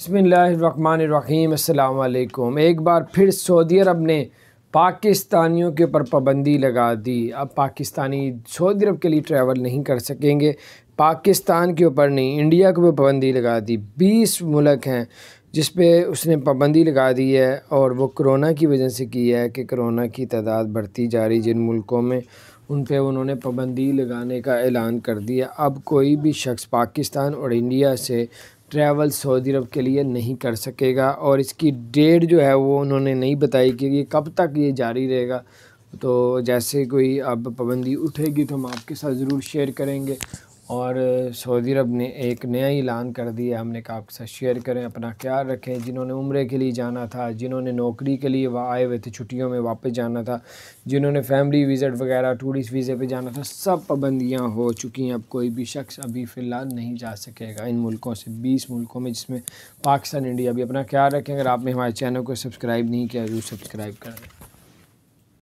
बसमीम् अल्लाम एक बार फिर सऊदी अरब ने पाकिस्तानियों के ऊपर पाबंदी लगा दी अब पाकिस्तानी सऊदी अरब के लिए ट्रैवल नहीं कर सकेंगे पाकिस्तान के ऊपर नहीं इंडिया के ऊपर पाबंदी लगा दी बीस मुलक हैं जिस पे उसने पाबंदी लगा दी है और वो कोरोना की वजह से की है कि कोरोना की तादाद बढ़ती जा रही जिन मुल्कों में उन पे उन्होंने पाबंदी लगाने का ऐलान कर दिया अब कोई भी शख्स पाकिस्तान और इंडिया से ट्रैवल सऊदी अरब के लिए नहीं कर सकेगा और इसकी डेट जो है वो उन्होंने नहीं बताई कि ये कब तक ये जारी रहेगा तो जैसे कोई अब पाबंदी उठेगी तो हम आपके साथ ज़रूर शेयर करेंगे और सऊदी अरब ने एक नया ऐलान कर दिया हमने कहा आपके साथ शेयर करें अपना ख्याल रखें जिन्होंने उम्र के लिए जाना था जिन्होंने नौकरी के लिए आए हुए थे छुट्टियों में वापस जाना था जिन्होंने फैमिली विज़िट वगैरह टूरिस्ट वीज़े पे जाना था सब पाबंदियाँ हो चुकी हैं अब कोई भी शख्स अभी फ़िलहाल नहीं जा सकेगा इन मुल्कों से बीस मुल्कों में जिसमें पाकिस्तान इंडिया भी अपना ख्याल रखें अगर आपने हमारे चैनल को सब्सक्राइब नहीं किया जरूर सब्सक्राइब करें